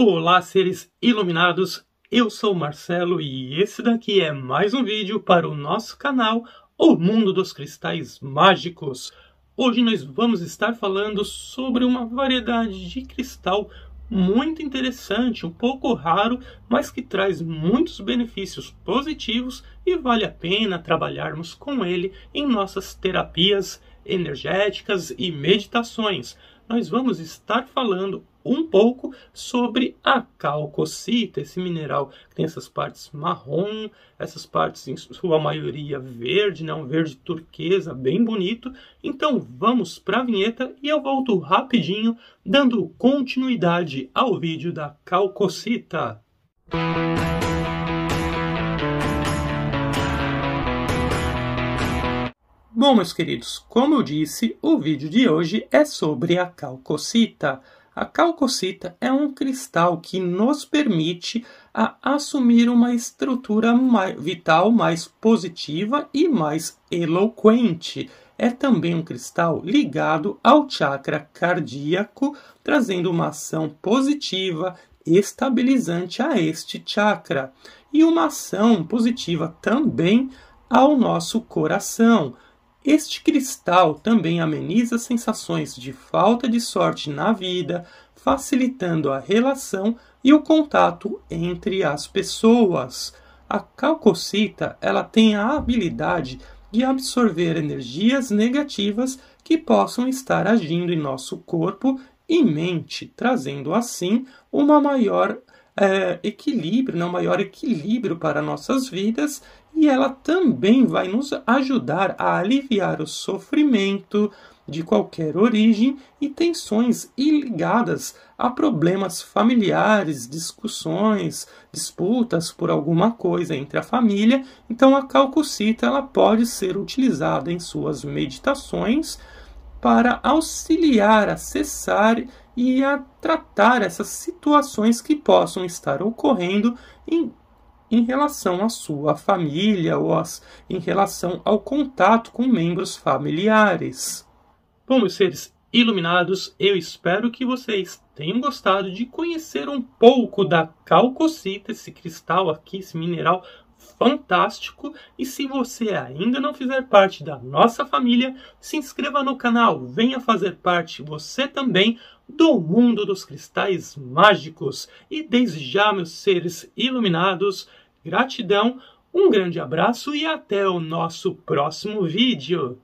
Olá, seres iluminados! Eu sou Marcelo e esse daqui é mais um vídeo para o nosso canal O Mundo dos Cristais Mágicos. Hoje nós vamos estar falando sobre uma variedade de cristal muito interessante, um pouco raro, mas que traz muitos benefícios positivos e vale a pena trabalharmos com ele em nossas terapias energéticas e meditações. Nós vamos estar falando um pouco sobre a calcocita, esse mineral que tem essas partes marrom, essas partes em sua maioria verde, né? um verde turquesa bem bonito. Então vamos para a vinheta e eu volto rapidinho dando continuidade ao vídeo da calcocita. Bom, meus queridos, como eu disse, o vídeo de hoje é sobre a calcocita. A calcocita é um cristal que nos permite a assumir uma estrutura mais, vital mais positiva e mais eloquente. É também um cristal ligado ao chakra cardíaco, trazendo uma ação positiva, estabilizante a este chakra, e uma ação positiva também ao nosso coração este cristal também ameniza sensações de falta de sorte na vida, facilitando a relação e o contato entre as pessoas. A calcocita ela tem a habilidade de absorver energias negativas que possam estar agindo em nosso corpo e mente, trazendo assim uma maior é, equilíbrio, né, um maior equilíbrio para nossas vidas, e ela também vai nos ajudar a aliviar o sofrimento de qualquer origem e tensões ligadas a problemas familiares, discussões, disputas por alguma coisa entre a família. Então a calcocita ela pode ser utilizada em suas meditações para auxiliar a cessar e a tratar essas situações que possam estar ocorrendo em, em relação à sua família ou as, em relação ao contato com membros familiares. Bom, meus seres iluminados, eu espero que vocês tenham gostado de conhecer um pouco da calcocita, esse cristal aqui, esse mineral fantástico e se você ainda não fizer parte da nossa família, se inscreva no canal, venha fazer parte você também do mundo dos cristais mágicos. E desde já, meus seres iluminados, gratidão, um grande abraço e até o nosso próximo vídeo.